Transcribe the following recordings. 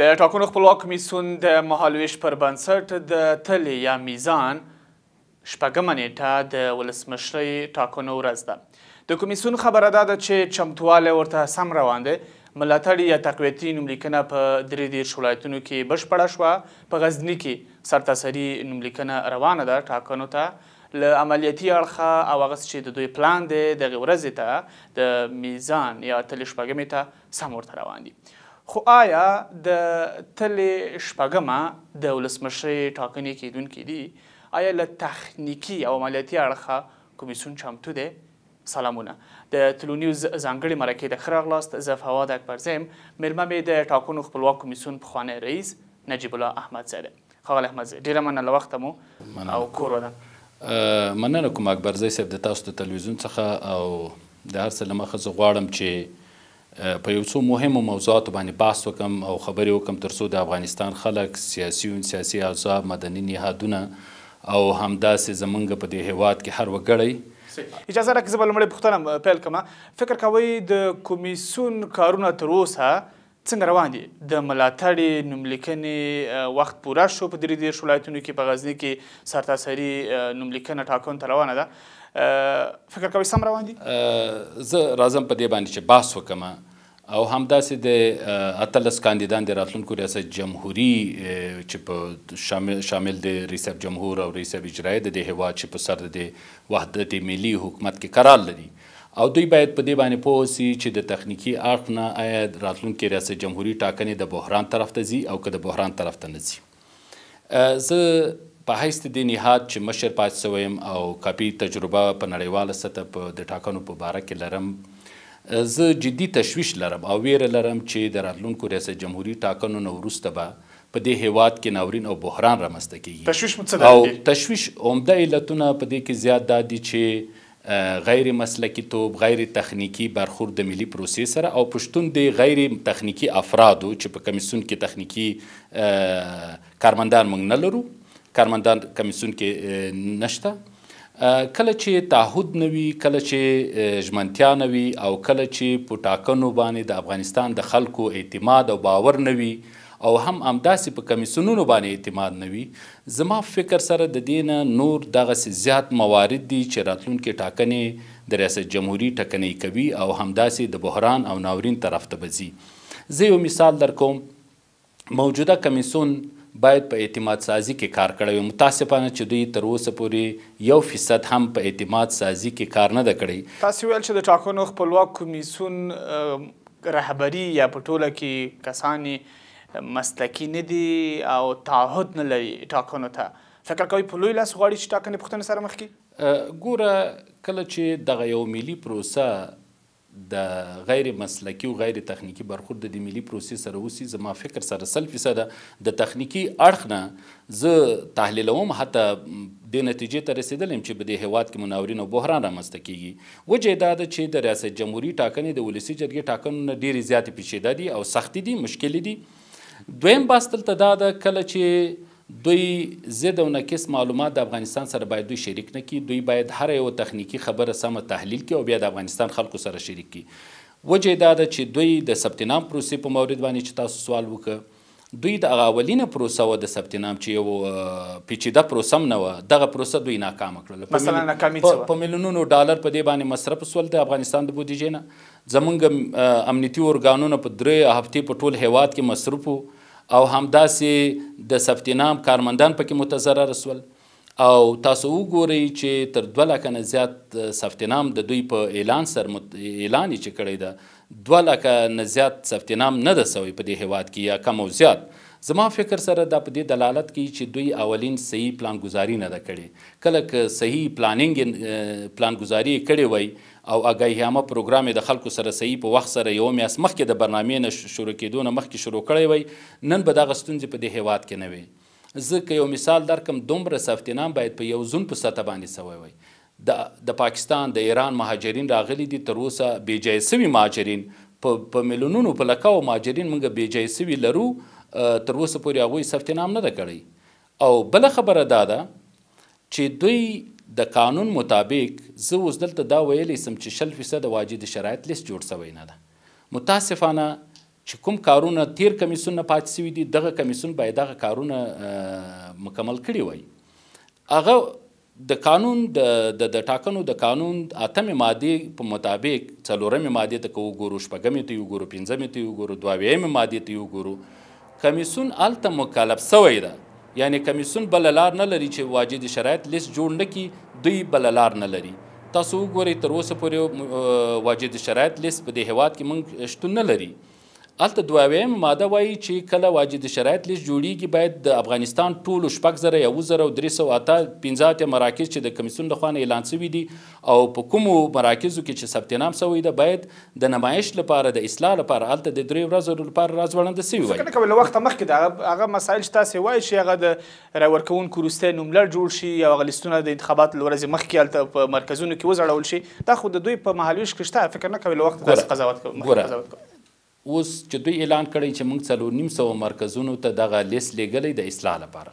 د ټاکنو خپلواک کمیسیون د مهالویش پر بنسټ د تلې یا میزان شپږمه نیټه د ولسمشرۍ ټاکنو ورځ ده د کمیسیون خبره دا ده چې چمتوالی ورته سم روان دی ملاتړ یا تقویتي نوملیکنه په درې دېرش ولایتونو کې بشپړه شوه په غزني کې سرتاسري نوملیکنه روانه ده ټاکنو ته له عملیاتي اړخه او هغه چې د دوی پلان دی دغې ورځې ته د میزان یا تلې شپږمې ته سم ورته روان دي خو آیا د تلې شپږمه د ولسمشرۍ ټاکنې کیدونکې دي آیا له تخنیکي او عملیاتي اړخه کمیسیون چمتو دی سلامونه د تلو نیوز ځانګړي مرکې د خره غلاست زه فواد اکبرزیم میلمه مې د ټاکنو خپلواک کمیسیون پخوانی رئیس نجیب الله احمد زاده خغل احمد زاده ډیره مننه وخت مو او کور ودان مننه کوم اکبرزی صاحب د تاسو د تلویزیون څخه او د هر څه لمخه زه غواړم چې په یو څو مهمو موضوعاتو باندې بحث وکم او خبرې وکم ترڅو د افغانستان خلک سیاسي او سیاسي احزاب مدني نهادونه او همداسې زمونږ په دې هیواد کې هر وګړی اجازه راکړئ زه به لومړۍ پوښتنه پیل کړم فکر کوئ د کمیسیون کارونه تر اوسه څنګه روان دي د ملاتړې نوملیکنې وخت پوره شو په درې دېرش ولایتونو کې په غزني کې سرتاسري نوملیکنه ټاکون ته روانه ده فکر کوي سم روان دي زه راځم په دې باندې چې بحث وکم او همداسې د اتلس کاندیدان د راتلونکو ریاست جمهوریت چې په شامل شامل د ریسب جمهور او ریسب اجرایي د هوا چې په سر د وحدت ملي حکومت کې قرار لري او دوی باید په دې باندې پوه شي چې د تخنیکی اړخ نه آیا راتلونکي ریاست جمهوریت ټاکنې د بحران طرف ته ځي او که د بحران طرف ته نه ځي زه په حیث د نهاد چې مشر پات سویم او کاپی تجربه په نړیواله سطح په د ټاکنو په باره کې لرم زه جدي تشویش لرم او ویره لرم چې د راتلونکو ریاست جمهوریت ټاکنو نه وروسته به په دې هیواد کې ناورین او بحران رامنځته کیږي تشویش مڅه او تشویش عمده علتونه په دې کې زیات دادي چې غیر مسلکی توب غیر تخنیکی برخورد د ملي پروسې سره او پښتون دی غیر تخنیکی افرادو چې په کمیسون کې تخنیکی کارمندان موږ نه لرو کارمندان کمیسیون کې نشته کله چې تعهد نوي کله چې ژمنتیا نوي او کله چې په ټاکنو باندې د افغانستان د خلکو اعتماد او باور نوي او هم امداسې په کمیسیونونو باندې اعتماد نوي زما فکر سره د دین نور دغه زیات موارد دي چې راتلونکي ټاکنې د ریاست جمهوریت ټاکنې کوي او همداسې د بحران او ناورین طرف ته بزي زه یو مثال درکوم موجوده کمیسون باید په اعتماد سازی کې کار کړی وي متاسفانه چې دوی تر اوسه پورې یو فیصد هم په اعتماد سازی کې کار نه ده کړی تاسو ویل چې د ټاکنو خپلواک کمیسون رهبری یا په ټوله کې کسانې مسلکي نه دي او تعهد نه لري ټاکنو ته فکر کوي په لوی لاس غواړي چې ټاکنې پوښتنې سره مخ کړي ګوره کله چې دغه یو ملي پروسه د غیر مسلکی او غیر تخنیکی برخورد د ملي پروسې سره وسی زما فکر سره سل فیصده د تخنیکی اړخ نه زه تحلیلوم حتی د نتیجې ته رسیدلم چې په دې هیواد کې مناورین او بحران رامنځته کیږي وجه دا ده چې د ریاست جمهوری ټاکنې د ولسی جرګې ټاکنو نه ډېرې زیاتې پیچیده دي او سختې دي مشکلې دي دویم باستل ته دا ده کله چې دوی زید او ناقص معلومات د افغانستان سره باید دوی شریک نه کړي دوی باید هر یو تخنیکی خبره سمه تحلیل کړي او بیا د افغانستان خلکو سره شریک کړي وجه دا ده چې دوی د ثبت نام پروسې په مورد باندې چې تاسو سوال وکړ دوی د هغه اولینه پروسه و د ثبت نام چې یو پیچیده پروسه نه و دغه پروسه دوی ناکامه کړله مثلا ناکامي څه په میلیونونو ډالر په دې باندې مصرف سول د افغانستان د بودیجې نه زمونږ امنیتي ارګانونه په درې هفتې په ټول هیواد کې مصرف وو او همداسې د سفتینام کارمندان پکې متضرر سول او تاسو وګورئ چې تر دوه لکه نه زیات سفتینام د دوی په اعلان سر مت... اعلان چې کړی ده دوه لکه نه زیات سفتینام نه ده سوی په دې هیواد کې یا کم او زیات زما فکر سره دا په دې دلالت کوي چې دوی اولین صحیح پلان گزاري نه ده کړې کله که صحیح پلانینګ پلان گزاري کړې وای او اګایهامه پروګرام د خلکو سره صحیح په وخت سره یو میاس مخکې د برنامې نه شروع کېدو نه مخکې شروع کړی وای نن به دغه ستونزې په دې هیواد کې نه وي زه که یو مثال درکم دومره سفتینام باید په یو زون په سطح باندې سوی وای د د پاکستان د ایران مهاجرین راغلي دي تر اوسه بیجای سوي مهاجرین په په میلیونونو په لکاو مهاجرین موږ بیجای سوي لرو تر اوسه پورې هغوی سفتینام نه ده کړی او بله خبره دا ده چې دوی د قانون مطابق زه اوس دلته دا ویلی سم چې شل فیصده واجد شرایط لیست جوړ سوی نه ده متاسفانه چې کوم کارونه تیر کمیسون نه پاتې سوي دي دغه کمیسون باید دغه کارونه مکمل کړي وای هغه د قانون د د ټاکنو د قانون اتمې مادې په مطابق څلورمې مادې ته که وګورو شپږمې ته وګورو پنځمې ته وګورو دوه مادې ته وګورو کمیسون هلته مکلف سوی ده یعنی کمیسون بللار نه لري چې واجد شرایط لیست جوړ نکړي دوی بللار نه لري تاسو وګورئ تر اوسه پورې واجد شرایط لیست په دې هواد کې مونږ شتون نه لري الته دواویم ماده وایي چې کله واجد شرایط لیست جوړیږي باید د افغانستان ټولو شپږ زره یو زره درې سوه اته پنځه اتیا مراکز چې د کمیسیون له خوا نه اعلان شوي دي او په کومو مراکزو کې چې ثبت نام شوی ده باید د نمایش لپاره د اصلاح لپاره هلته د درې ورځو لپاره راځوړنده شوي وای ځکه له وخته مخکې د هغه مسایل چې تاسې وایي چې هغه د رایورکوونکو وروستی نوملړ جوړ شي او هغه لیستونه د انتخاباتو له ورځې مخکې هلته په مرکزونو کې وځړول شي دا خو د دوی په مهالویش کې شته فکر نه کوي له وخته داسې قضاوت کوي اوس چې دوی اعلان کړی چې موږ څلور نیم سوه مرکزونو ته دغه لیست لیږلی د اصلاح لپاره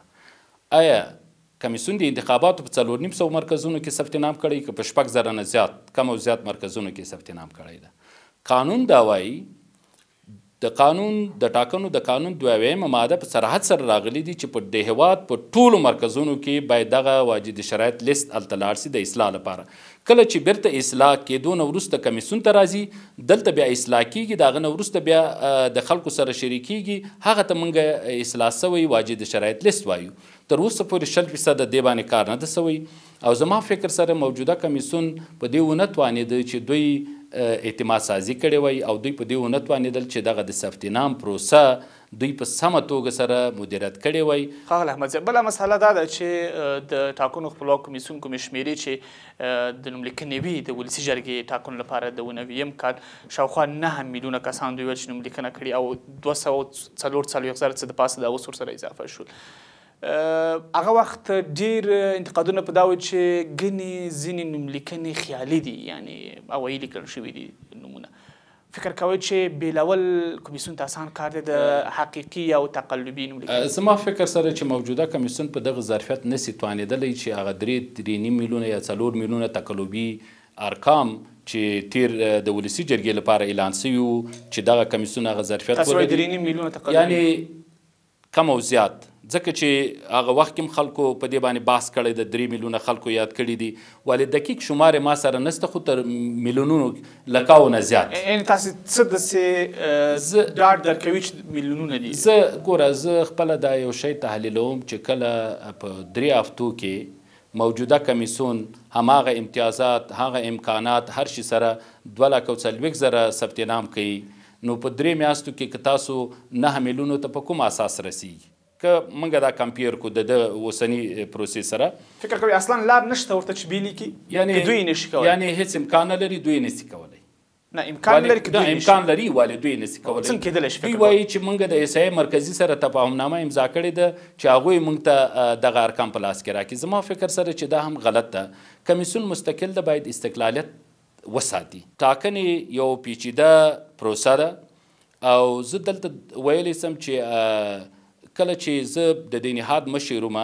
آیا کمیسیون د انتخاباتو په څلور نیم سوه مرکزونو کې ثبت نام کړی که په شپږ زره نه زیات کم او زیات مرکزونو کې ثبت نام کړی ده قانون دا وایي د قانون د ټاکنو د قانون دویمه ماده په سرحد سره راغلي دي چې په د هواد په ټولو مرکزونو کې باید دغه واجد شرایط لیست هلته لاړ سي د اصلاح لپاره کله چې بیرته اصلاح کېدو نه وروسته کمیسیون ته راځي دلته بیا اصلاح کېږي د هغه نه وروسته بیا د خلکو سره شریکېږي هغه ته موږ اصلاح سوی واجد شرایط لیست وایو تر اوسه پورې شل فیصده دې باندې کار نه ده سوی او زما فکر سره موجوده کمیسیون په دې ونه توانېده چې دوی اعتماد سازی کړې وای او دوی په دې ونه توانېدل چې دغه د سفتینام پروسه دوی په سمه توګه سره مدیریت کړی وای خاغل احمد زیب بل مسله دا ده چې د ټاکنو خپلواک کمیسیون کومې شمیرې چې د نوملیکنوي د ولسي جرګې ټاکنو لپاره د نویم کال شاوخوا نه میلیونه کسان دوی چې نوملیکنه کړي او 240 څلور څلور هزار څه د پاسه د اوس سره اضافه شول هغه وخت ډیر انتقادونه په دا و چې ګنې ځینې نوملیکنې خیالي دي یعنی هوایي لیکل شوي دي نومونه فکر کوئ چې بیلول کمیسیون ته اسان کار دی د حقیقي او تقلبي نوملیکنې زما فکر سره چې موجوده کمیسیون په دغه ظرفیت نسی توانېدلی چې هغه درې درې نیم میلیونه یا څلور میلیونه تقلبي ارقام چې تیر د ولسی جرګې لپاره اعلان شوی چې دغه کمیسیون هغه ظرفیت ولري یعنی کم او زیات ځکه چې هغه وخت کې خلکو په دې باندې باس کړی د درې میلیونه خلکو یاد کړي دي ولې دقیق شمار ما سره نسته خو تر میلیونونو لکاو نه زیات یعنی تاسو څه د سه ډاډ درکوي چې میلیونونه دي زه ګوره زه خپل دا یو شی تحلیلوم چې کله په درې هفتو کې موجوده کمیسون هماغه امتیازات هغه امکانات هر شي سره دوه لک او څلوېښت زره ثبت نام کوي نو په درې میاشتو کې که تاسو نهه میلیونو ته په کوم اساس رسیږي که مونږ دا کمپیر کو د د اوسنی پروسې سره فکر کوي اصلا لاب نشته ورته چې بیلی کی یعنی دوی نشي کولای یعنی هیڅ امکان لري دوی نشي کولای نه امکان لري کې دوی امکان لري والي دوی نس کولای څنګه کېدل شي دوی وایي چې مونږ د ایسای مرکزی سره تفاهم نامه امضا کړې ده چې هغه مونږ ته د غار کم پلاس کې راکې زما فکر سره چې دا هم غلط ده کمیسون مستقل ده باید استقلالیت وساتي ټاکنې یو پیچیده پروسه ده او زه دلته ویلی سم چې کله چې زه د دې نهاد مشر وم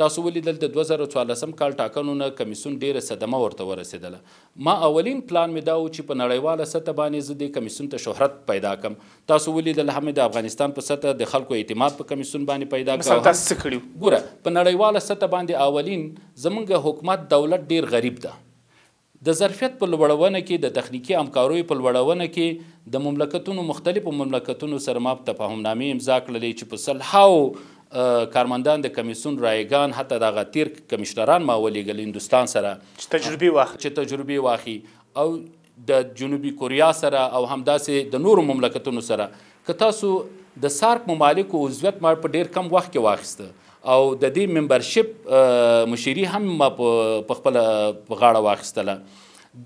تاسو ولیدل د 2014 کال ټاکنو نه کمیسون ډیره صدمه ورته ورسېدله ما اولین پلان مې دا و چې په نړیواله سطح باندې زه د کمیسون ته شهرت پیدا کم تاسو ولیدل هم د افغانستان په سطح د خلکو اعتماد په کمیسون باندې پیدا کړ تاسو څه کړیو ګوره په نړیواله سطح باندې اولین زمونږ حکومت دولت ډیر غریب ده د ظرفیت په لوړونه کې د تخنیکی همکاریو په لوړونه کې د مملکتونو مختلفو مملکتونو سره ماب تفاهم نامې امضا کړلې چې په سلهاو کارمندان د کمیسون رایگان حتی د غتیر کمشنران ما ولېګل هندستان سره چې تجربه واخ چې تجربه واخی او د جنوبي کوریا سره او همداسې د نورو مملکتونو سره که تاسو د سارک ممالکو عضویت ما په ډیر کم وخت کې واخیسته او د دې ممبرشپ مشیری هم ما په خپل غاړه واخیستله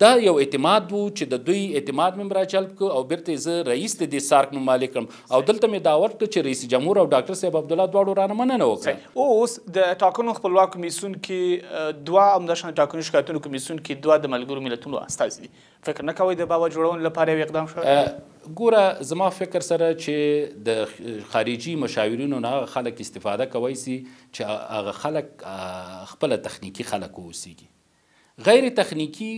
دا یو اعتماد وو چې د دوی اعتماد مې را چلپ کړ او بیرته زه رئیس ته د سارک نوم مالک کړم او دلته مې دا ورکړ چې رئیس جمهور او ډاکټر صاحب عبدالله دواړو رانه مننه وکړه اوس د ټاکنو خپلواک کمیسیون کې دوه همداشان ټاکنو شکایتونو کمیسیون کې دوه د ملګرو ملتونو استازي دي فکر نه کوئ د باور جوړونې لپاره یو اقدام شوی ګوره زما فکر سره چې د خارجي مشاورینو نه خلک استفاده کوي سي چې هغه خلک خپل تخنیکی خلک اوسيږي غیر تخنیکی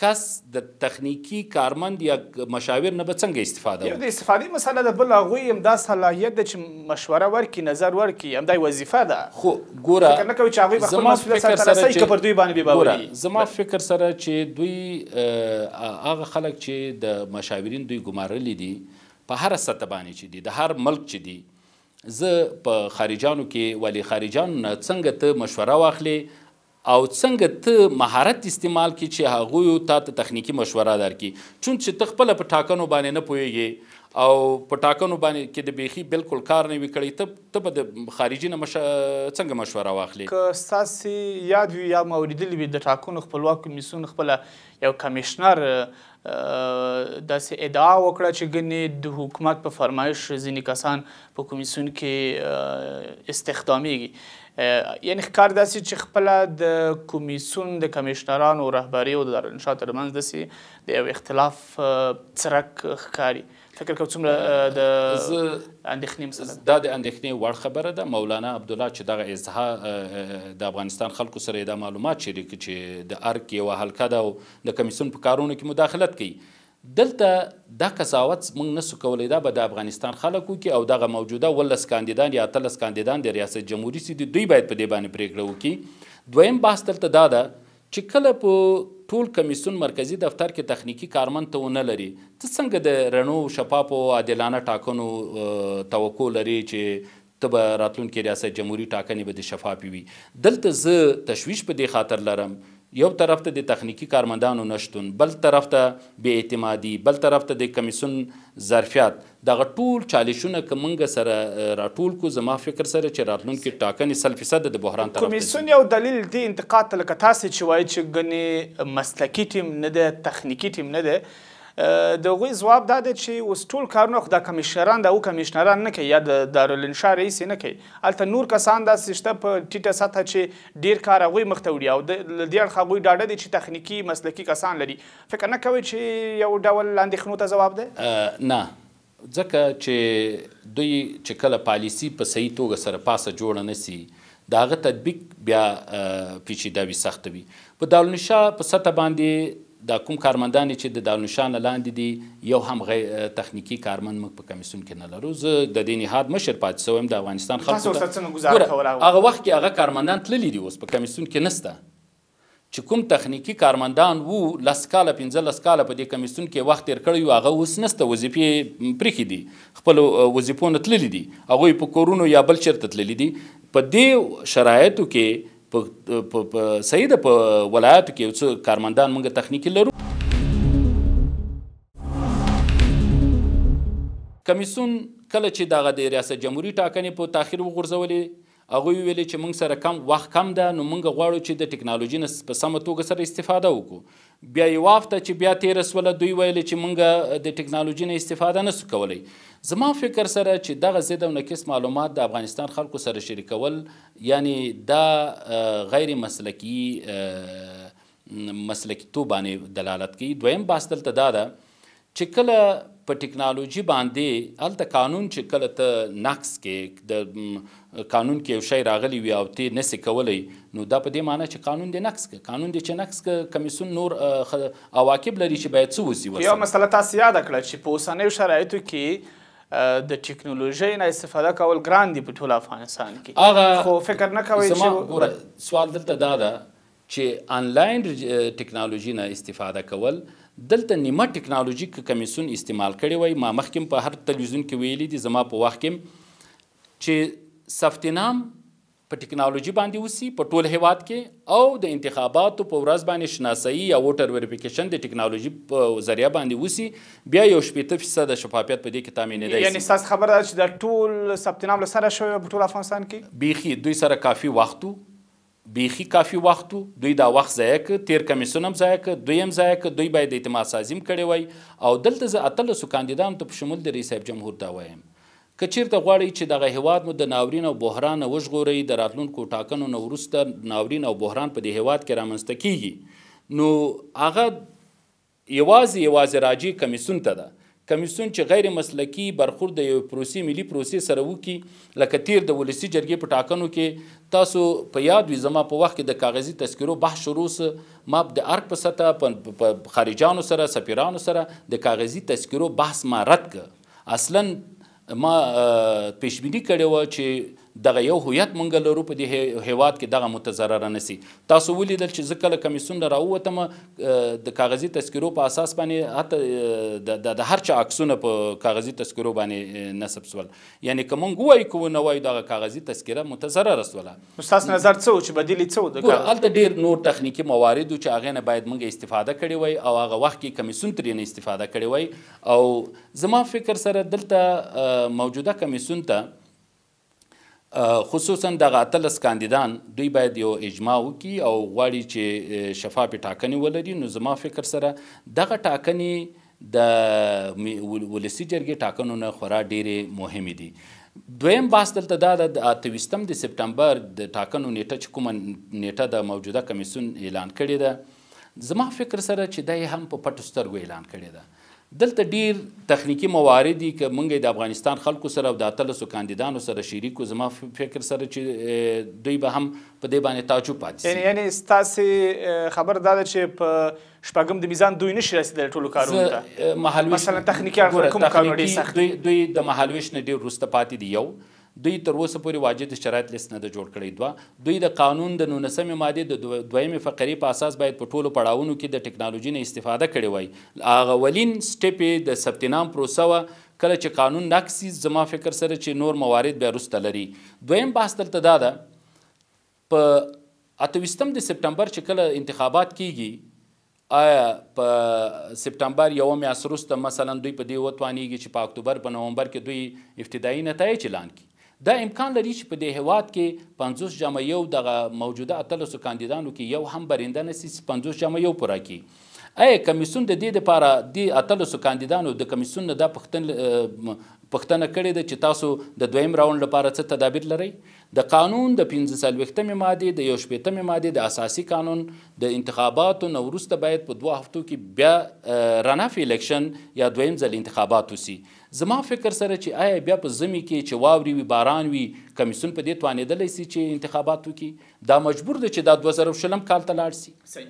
کس د تخنیکی کارمند یا مشاور نه به څنګه استفاده وکړي د استفادې مسله د بل هغوی همدا صلاحیت ده چې مشوره ورکړي نظر ورکړي همدا وظیفه ده خو ګوره فکر نه کوي چې هغوی به خپل مسؤلیت سره ترسي که پر دوی باندې بې باوري زما فکر سره چې دوی هغه خلک چې د مشاورین دوی ګمارلي دي په هر سطح باندې چې دي د هر ملک چې دي زه په خارجانو کې ولی خارجانو نه څنګه ته مشوره واخلې او څنګه ته مهارت استعمال کی چې هغه یو ته تخنیکی مشوره درکې چون چې تخپل په ټاکنو باندې نه پويږي او په ټاکنو باندې کې د بیخي بالکل کار نه وي کړی ته ته به د خارجي نه مش... څنګه مشوره واخلې که ستاسې یاد وي یا مو اورېدلي وي د ټاکنو خپلواک کمیسیون خپله یو کمیشنر داسې ادعا وکړه چې ګنې د حکومت په فرمایش ځینې کسان په کمیسیون کې استخدامیږي یعنی ښکار داسې چې خپله د کمیسیون د کمیشنرانو رهبري او د دارالانشا ترمنځ داسې د یو اختلاف څرک ښکاري فکر کوم څومره د اندېښنې مسله دا د اندېښنې وړ خبره ده مولانا عبد الله چې دغه اظهار د افغانستان خلکو سره دا معلومات شریک چې د ارک یو حلقه ده او د کمیسون په کارونو کې مداخلت کوي دلته دا قضاوت موږ نسو کولی دا به د افغانستان خلکو کې او دغه موجوده ولس کاندیدان یا اتلس کاندیدان د ریاست جمهوری سي دوی باید په دې باندې پریکړه وکړي دویم بحث دلته دا ده چې کله په ټول کمیسیون مرکزی دفتر کې تخنیکی کارمند ته ونه لري ته څنګه د رڼو شفافو عادلانه ټاکنو توقع لري چې ته به راتلونکي ریاست جمهوریت ټاکنې به د شفافي وي دلته زه تشویش په دې خاطر لرم یو طرف ته د تخنیکی کارمندانو نشتون بل طرف ته بی اعتمادي بل طرف ته د کمیسون ظرفیت دغه ټول چالشونه که موږ سره راټول کو زما فکر سره چې راتلونکي ټاکنې سل فیصد د بحران طرف کمیسون یو دلیل دی انتقاد ته لکه تاسې چې وایي چې ګنې مسلکي ټیم نه ده تخنیکي ټیم نه ده د هغوی ځواب دا دی چې اوس ټول کارونه خو دا کمیشنران د او کمیشنران نه کوي یا د دارالانشا رئیس یې نه کوي هلته نور کسان داسې شته په ټیټه سطحه چې ډیر کار هغوی مخته وړي او د دې اړخه هغوی ډاډه دي چې تخنیکي مسلکي کسان لري فکر نه کوئ چې یو ډول اندېښنو ته ځواب دی نه ځکه چې دوی چې کله پالیسی په صحیح توګه سره پاسه جوړه نه سي د هغه تطبیق بیا پیچیده وي سخته وي په دارالانشا په سطح باندې دا کوم کارمندان چې د دانشان لاندې دي یو هم غیر تخنیکی کارمند موږ په کمیسیون کې نه لرو زه د دې نهاد مشر پاتې سوم د افغانستان خلکو ته هغه وخت کې هغه کارمندان تللی دي اوس په کمیسیون کې نسته چې کوم تخنیکی کارمندان وو لس کاله پنځه لس کاله په دې کمیسیون کې وخت تیر کړی هغه اوس نسته وظیفې پرېښې دي خپل وظیفو نه تللی دي هغوی په کورونو یا بل چیرته تللی دي په دې شرایطو کې په صحیح ده په ولایاتو کې یو څه کارمندان موږ تخنیکي لرو کمیسون کله چې دغه د ریاست جمهوریت ټاکنې په تاخیر وغورځولې هغوی ویلې چې موږ سره کم وخت کم ده نو موږ غواړو چې د ټکنالوژي نه په سمه توګه سره استفاده وکړو بیا یې وافته چې بیا تېره سوله دوی ویلې چې موږ د ټکنالوژي نه استفاده نسو کولی زما فکر سره چې دغه زید او نکیس معلومات د افغانستان خلکو سره شریکول یعنی دا غیر مسلکی مسلکی تو باندې دلالت کوي دویم باستل ته دا ده چې کله په ټکنالوژي باندې هلته قانون چې کله ته نقص کې د قانون کې یو شی راغلی وي او ته نسې کولی نو دا په دې معنی چې قانون دې نقص که قانون دې چې نقص که کمیسون نور عواقب لري چې باید څه وسي یو مسله تاسو یاده کړه چې په اوسنیو شرایطو کې د ټیکنالوژۍ نه استفاده کول ګران دي په ټول افغانستان کې هغه خو فکر نه کوي چې سوال دلته دا ده چې آنلاین ټیکنالوژي نه استفاده کول دلته نیمه ټیکنالوژیک کمیسون استعمال کړی وای ما مخکې په هر تلویزیون کې ویلي دي زما په وخت کې چې سفتینام په ټکنالوژي باندې وسی په ټول هیواد کې او د انتخاباتو په ورځ باندې شناسایی یا ووټر ویریفیکیشن د ټکنالوژي په ذریعہ باندې وسی بیا یو شپېته فیصد شفافیت په دې کې تامین دی یعنی تاسو خبر ده چې د ټول ثبت نام سره شوی په ټول افغانستان کې بیخي دوی سره کافی وختو بیخي کافی وخت دوی دا وخت ضایع ک تیر کمیسون هم ضایع ک دوی هم ضایع ک دوی باید اعتماد سازیم کړی وای او دلته زه اتلسو کاندیدانو ته په شمول د رئیس صاحب جمهور دا وایم که چیرته غواړئ چې دغه هیواد مو د ناورین او بحران نه وژغورئ د راتلونکو ټاکنو نه وروسته ناورین او بحران په دې هیواد کې رامنځته کیږي نو هغه یوازې یوازې راجی کمیسون ته ده کمیسون چې غیر مسلکی برخورد د یو پروسی ملي پروسی سره وکي لکه تیر د ولسی جرګې په ټاکنو کې تاسو په یاد وي زما په وخت کې د کاغذي تذکرو بحث شروع ما د ارګ په سطح په خارجانو سره سفیرانو سره د کاغذي تذکرو بحث ما رد ک اصلا ما پیشبینی کړې و چې دغه یو هویت مونږ لرو په دې هیواد کې دغه متضرره نسی تاسو ولیدل چې زه کله کمیسیون نه راووتم د کاغذي تذکرو په اساس باندې حتی د هر چا عکسونه په کاغذي تذکرو باندې نصب سول یعنی که مونږ وایو کو نه وایو دغه کاغذي تذکره متضرره سوله استاد نظر څه چې بدلی څه د هلته ډیر نور تخنیکی موارد چې هغه نه باید مونږ استفاده کړی وای او هغه وخت کې کمیسیون ترې نه استفاده کړی وای او زما فکر سره دلته موجوده کمیسیون ته خصوصا د غاتلس کاندیدان دوی باید یو اجماع وکړي او غواړي چې شفاف ټاکنې ولري نو زما فکر سره دغه ټاکنې د ولسی جرګې ټاکنو نه خورا ډېرې مهمې دي دویم باس دلته دا د اتویستم د سپټمبر د ټاکنو نیټه چې کومه نیټه د موجوده کمیسون اعلان کړې ده زما فکر سره چې دا هم په پټو سترګو اعلان کړې ده دلته ډیر تخنیکی موارد دي چې مونږ د افغانستان خلکو سره او د اتلسو کاندیدانو سره شریکو زما فکر سره چې دوی به هم په دې باندې تعجب پاتې یعنی یعنی ستاسو خبر دا ده چې په شپږم د میزان دوی نشي رسیدل ټولو کارونو ته مثلا تخنیکی کوم کارونه ډیر سخت دوی د مهالویش نه ډیر وروسته پاتې دي یو دوی تر اوسه پورې واجد شرایط لیست نه ده جوړ کړی دوه دوی د قانون د نولسمې مادې د دویمې فقرې په اساس باید په ټولو پړاوونو کې د ټکنالوژۍ نه استفاده کړې وای هغه ولین سټیپ یې د ثبت نام پروسه وه کله چې قانون نقصي زما فکر سره چې نور موارد بیا وروسته لري دویم بحث دلته دا ده په اتویستم د سپټمبر چې کله انتخابات کیږي آیا په سپټمبر یو میاشت وروسته مثلا دوی په دې وتوانیږي چې په اکتوبر په نومبر کې دوی ابتدایي نتایج اعلان کړي دا امکان لري چې په دې هواد کې 50 جمع یو د موجوده اتلسو کاندیدانو کې یو هم برنده نسی 50 جمع یو پوره کی اې کمیسون د دې لپاره د اتلسو کاندیدانو د کمیسون د پختن پختنه کړې ده چې تاسو د دویم راوند لپاره څه تدابیر لرئ د قانون د 15 ماده د 18 ماده د اساسي قانون د انتخاباتو نو وروسته باید په دوه هفتو کې بیا رن اف الیکشن یا دویم ځل انتخابات وسی زما فکر سره چې آیا بیا په زمي کې چې واوري وي باران وي کمیسون په دې توانېدلی سي چې انتخابات وکړي دا مجبور دی چې دا 2000 شلم کال ته لاړ سي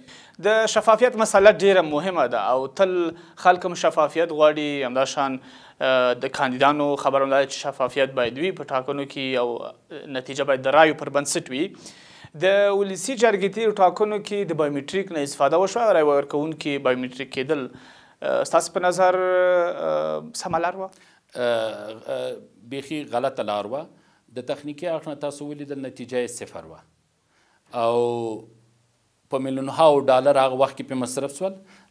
د شفافیت مسله ډیره مهمه ده او تل خلک هم شفافیت غواړي همدا شان د کاندیدانو خبره هم چې شفافیت باید وي په ټاکنو کې او نتیجه باید د رایو پر بنسټ وي د ولسی جرګې ټاکنو کې د بایومټریک نه استفاده وشوه او رای ورکوونکي بایومټریک کېدل ستاسو په نظر سمه لار وه بیخي غلطه لار وه د تخنیکي اړخ نه تاسو ولیدل نتیجه یې صفر وه او په میلیون هاو ډالر هغه وخت کې په مصرف سول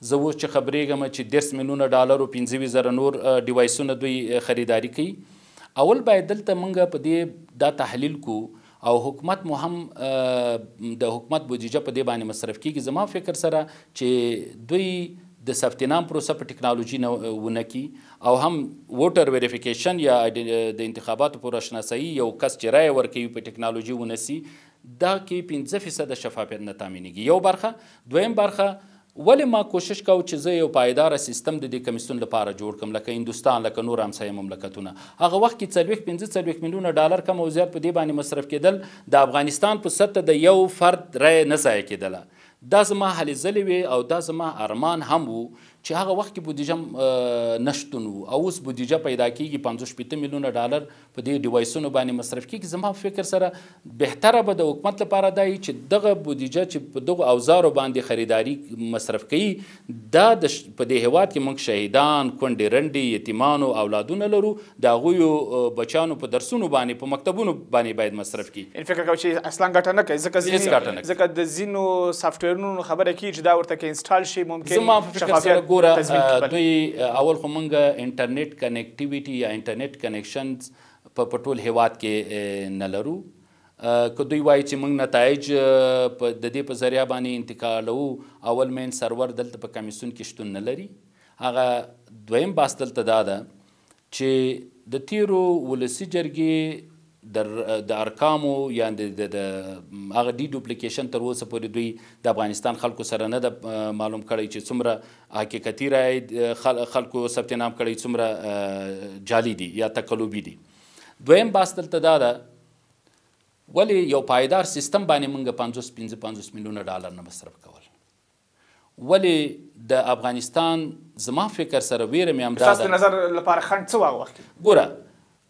زه اوس چې خبرېږم چې درس میلیونه ډالر او 15 زره نور ډیوایسونه دوی خریداري کوي اول باید دلته مونږ په دې دا تحلیل کو او حکومت مو هم د حکومت بودیجه په دې باندې مصرف کیږي زما فکر سره چې دوی د سفتی نام پروسه په ټکنالوژي نه ونکي او هم ووټر ویریفیکیشن یا د انتخاباتو پر شناسایی یو کس چې رای ورکوي په ټکنالوژي ونسی دا کې 15% شفافیت نه تامینېږي یو برخه دویم برخه ولې ما کوشش کوم چې زه یو پایدار سیستم د دې کمیسیون لپاره جوړ کړم لکه هندستان لکه نور همسایه مملکتونه هغه وخت کې څلوېښت پنځه څلوېښت میلیونه ډالر کم او زیات په دې باندې مصرف کېدل د افغانستان په سطح د یو فرد رای نه ضایع کېدله دا زما هلې ځلې وې او دا زما ارمان هم و چې هغه وخت کې بودیجه نشتون وو او اوس بودیجه پیدا کیږي 515 میلیونه ډالر په دې ډیوایسونو باندې مصرف کیږي زما فکر سره بهتره به د حکومت لپاره دای چې دغه بودیجه چې په دغه اوزارو باندې خریداري مصرف کوي دا د په دې هواد کې موږ شهیدان کونډې رنډې یتیمانو اولادونه لرو د هغوی بچانو په درسونو باندې په مکتبونو باندې باید مصرف کی ان فکر کوم چې اصلا ګټه نه کوي ځکه ځکه د زینو سافټویرونو خبره کیږي دا ورته کې انسټال شي ممکن شفافیت ګوره دوی اول خو مونږ انټرنیټ کنیکټیویټي یا انټرنیټ کنیکشنز په پټول هیواد کې نه لرو که دوی وایي چې موږ نتایج د دې په ذریعہ باندې انتقالو اول مین سرور دلته په کمیسون کې شتون نه لري هغه دویم باس دلته دا ده چې د تیرو ولسی جرګې د ارقامو یا د هغه ډی ډوپلیکیشن تر اوسه پورې دوی د افغانستان خلکو سره نه د معلوم کړی چې څومره حقیقتي رای خلکو ثبت نام کړی څومره جعلي دي یا تقلبي دي دویم باس دلته دا ده ولې یو پایدار سیستم باندې موږ 50 50 50 میلیونه ډالر نه مصرف کول ولې د افغانستان زما فکر سره ویره مې هم دا ده نظر لپاره خنډ څه واغوخت ګوره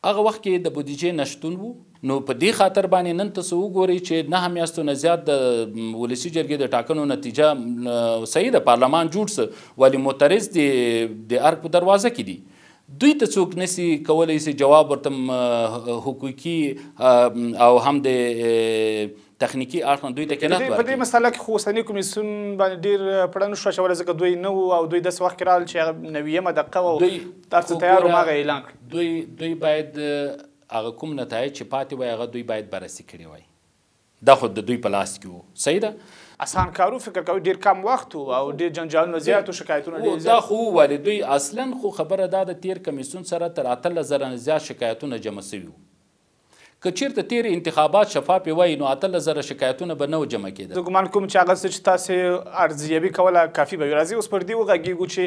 هغه وخت کې د بودیجې نشتون وو نو په دې خاطر باندې نن تاسو وګورئ چې نه همیاستو نه زیات د ولسی جرګې د ټاکنو نتیجه صحیح د پارلمان جوړ سه ولی معترض دی د ارګ په دروازه کې دی دوی ته څوک نسی کولای سي جواب ورته حقوقي او هم د تخنیکی اړخ دوی ته قناعت ورکړي په دې مسله کې خو اوسنۍ کمیسیون باندې ډیر پړه نشو شوله ځکه دوی نو او دوی داس وخت کې رال چې نویمه دقه او تاسو تیار ما اعلان کړ دوی دوی باید هغه کوم نتایج چې پاتې وي هغه دوی باید بررسي کړي وای دا خو د دوی په لاس کې وو صحیح ده اسان کارو فکر کوي ډیر کم وخت او ډیر جنجال نه زیات او شکایتونه ډیر زیات دا خو ولې دوی اصلا خو خبره ده د تیر کمیسون سره تر 18000 نه زیات شکایتونه جمع شوي وو که چیرته تیر انتخابات شفاف وای نو اتل زره شکایتونه به نو جمع کېده زه ګمان کوم چې هغه څه چې تاسو ارزیابي کوله کافي به راځي اوس پر دې وغږیږو چې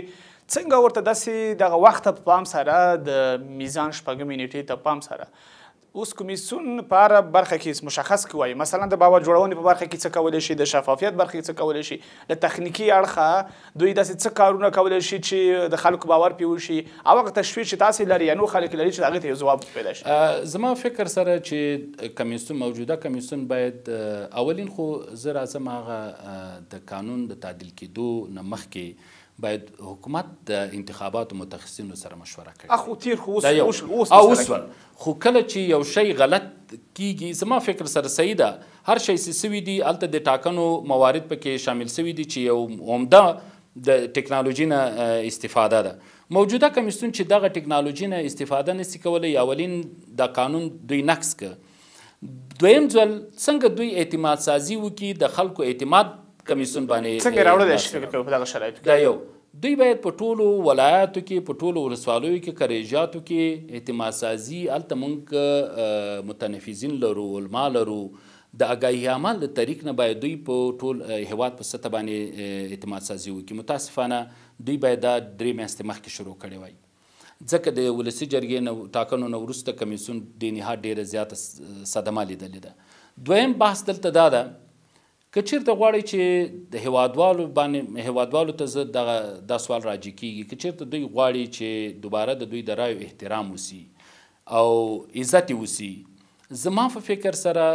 څنګه ورته داسې دغه وخت په پام سره د میزان شپږمې نیټې ته پام سره اوس کمیسیون په هر برخه کې مشخص کوي مثلا د باور جوړونې په برخه کې څه کولای شي د شفافیت برخه کې څه کولای شي د تخنیکی اړخه دوی داسې څه کارونه کولای شي چې د خلکو باور پیو شي او هغه تشویق چې تاسو لري یا نو خلک لري چې هغه ته جواب پیدا شي زما فکر سره چې کمیسیون موجوده کمیسیون باید اولین خو زه راځم هغه د قانون د تعدیل کېدو نه مخکې باید حکومت د انتخاباتو متخصصینو سره مشوره کوي اخو تیر خو اوس اوس اوسول خو کله چې یو شی غلط کیږي زما فکر سره صحیح ده هر شی چې سوي دي الته د ټاکنو موارد پکې شامل سوي دي چې یو عمده د ټکنالوژي نه استفاده ده موجوده کمیسیون چې دغه ټکنالوژي نه استفاده نسی کولی اولین د قانون دوی نقص که دویم ځل څنګه دوی اعتماد سازي وکړي د خلکو اعتماد کمیسون باندې څنګه راوړل شي فکر کوي په دغه شرایطو کې دا یو دوی باید په ټولو ولایاتو کې په ټولو ولسوالیو کې کریجاتو کې اعتماد سازي الته مونږ متنفذین لرو علما لرو د اګاهي عمل د طریق نه باید دوی په ټول هیواد په سطح باندې اعتماد سازي وکړي متاسفانه دوی باید دا درې میاشتې مخکې شروع کړی وای ځکه د ولسی جرګې نه ټاکنو نه وروسته کمیسون د نهاد ډیره زیاته صدمه لیدلې ده دویم بحث دلته دا ده که چیرته غواړي چې د هوادوالو باندې هوادوالو ته زه دغه دا سوال راځي کیږي که چیرته دوی غواړي چې دوباره د دوی د رایو احترام وسی او عزت وسی زما په فکر سره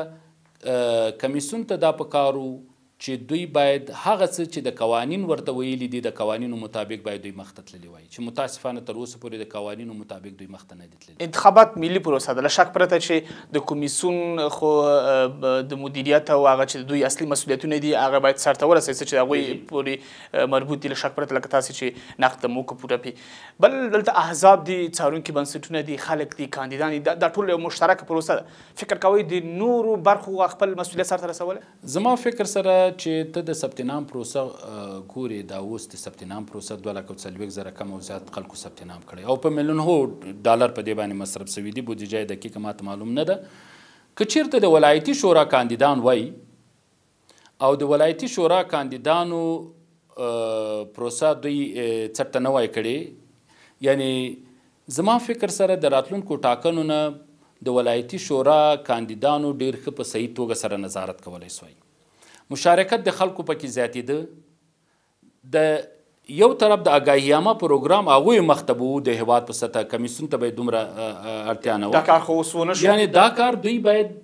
کمیسون ته دا پکارو چې دوی باید هغه څه چې د قوانین ورته ویلي دي د قوانینو مطابق باید دوی مخته تللی وای چې متاسفانه تر اوسه پورې د قوانینو مطابق دوی مخته نه دي تللی انتخابات ملي پروسه ده شک پرته چې د کمیسون خو د مدیریت او هغه چې دوی اصلي مسولیتونه دي هغه باید سرته ورسوي چې هغوی پورې مربوط دي له شک پرته لکه تاسې چې نقد مو که پوره پي بل دلته احزاب دي څارونکي بنسټونه دي خلک دي کاندیدان دي دا ټول یو مشترکه پروسه ده فکر کوئ د نورو برخو خپل مسولیت سرته رسولی زما فکر سره چې ته د سبتنام پروسه ګوري دا اوس د سبتنام پروسه 240000 کم او زیات خلکو سبتنام کړي او په میلیون هو ډالر په دې باندې مصرف شوی دی بودیجه دقیق ماته معلوم نه ده کچیرته د ولایتي شورا کاندیدان وای او د ولایتي شورا کاندیدانو پروسه دوی څټ نه وای کړي یعنی زما فکر سره د راتلونکو ټاکنو نه د ولایتي شورا کاندیدانو ډیر ښه په صحیح توګه سره نظارت کولای شوی مشارکت د خلکو پکې زیاتېده د یو طرف د اګاهیامه پروګرام هغوی مختبو د هیواد په سطح کمیسون ته به دومره اړتیا نه و دا کار خو اوس یعنی دا کار دوی باید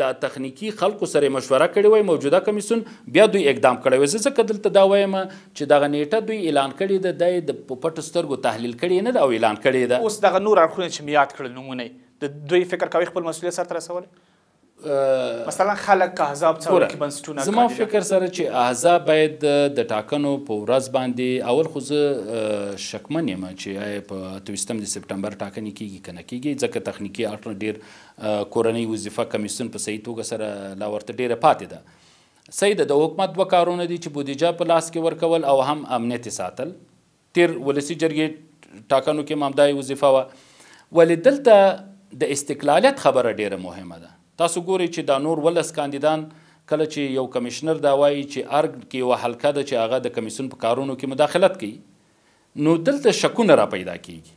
د تخنیکی خلکو سره مشوره کړې وای موجوده کمیسون بیا دوی اقدام کړی وای ځکه دلته دا وایم چې دغه نیټه دوی اعلان کړی ده د پټو سترګو تحلیل کړی نه ده او اعلان کړی ده اوس دغه نور اړخونه چې میاد کړل نمونه د دوی فکر کوي خپل مسؤلیت سرته رسولی مثلا خلک احزاب څو کې بنسټونه زما فکر سره چې احزاب باید د ټاکنو په ورځ باندې اول خو زه شکمن یم چې په 28 د سپتمبر ټاکنې کیږي کنه کیږي ځکه تخنیکی اړخ ډیر کورنۍ وظیفه کمیسون په صحیح توګه سره لا ورته ډیره پاتې ده صحیح ده د حکومت دوه کارونه دي چې بودیجه په لاس کې ورکول او هم امنیت ساتل تیر ولسی جرګې ټاکنو کې مامدای وظیفه وه ولې دلته د استقلالیت خبره ډیره مهمه ده تاسو ګورئ چې دا نور ولس کاندیدان کله چې یو کمشنر دا وایي چې ارګ کې یو حلقه ده چې هغه د کمیسون په کارونو کې مداخلت کوي نو دلته شکونه را پیدا کیږي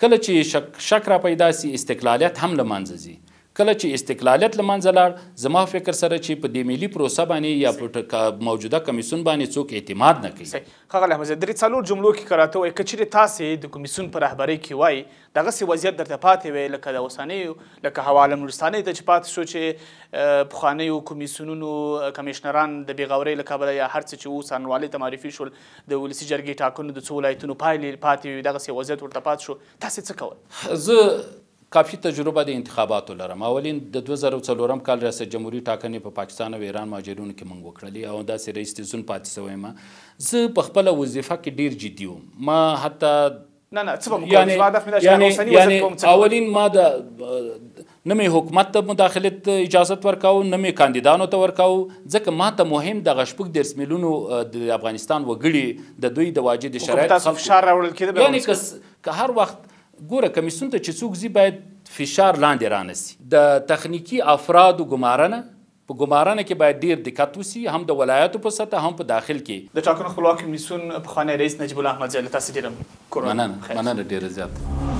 کله چې شک, شک را پیدا سي استقلالیت هم له منځه ځي کله چې استقلالیت لمنځه لاړ زما فکر سره چې په دې ملي پروسه باندې یا په موجوده کمیسون باندې څوک اعتماد نه کوي ښاغلی احمدزی درې څلور جملو کې کراته وایي که چیرې تاسې د کمیسون په رهبرۍ کې وایي دغسې وضعیت درته پاتې وی لکه د اوسنیو لکه حواله نورستانۍ ته چې پاتې شو چې پخوانیو کمیسونونو کمیشنران د بېغورۍ له کبله یا هر څه چې اوس انوالۍ ته معرفي شول د ولسي جرګې ټاکنو د څو ولایتونو پایلې پاتې وي دغسې وضعیت ورته پاتې شو تاسې څه کول زه کافی تجربه د انتخاباتو لرم اولین د 2004م کال ریاست جمهوریت ټاکنې په پا پاکستان او ایران مهاجرونو کې موږ وکړلې او داسې رئیس تزون پاتې سوی ما زه په خپل وظیفه کې ډیر جدي وم ما حتی نه نه څه به یعنی یعنی یعنی اولین ما د نه مې حکومت ته مداخلت اجازت ورکاو نه مې کاندیدانو ته ورکاو ځکه ما ته مهم د غشپک درس میلونو د افغانستان وګړي د دوی د واجد شرایط خلک فشار راوړل کېده یعنی که هر وخت ګوره کمیسیون ته چې څوک ځي باید فشار لاندې رانسي د تخنیکی افرادو ګمارنه په ګمارنه کې باید ډیر دقت وسی هم د ولایاتو په سطح هم په داخل کې د ټاکنو خپلواک کمیسیون په خانه رئیس نجیب الله احمد زیاله تاسو ډیر مننه مننه ډیر زیات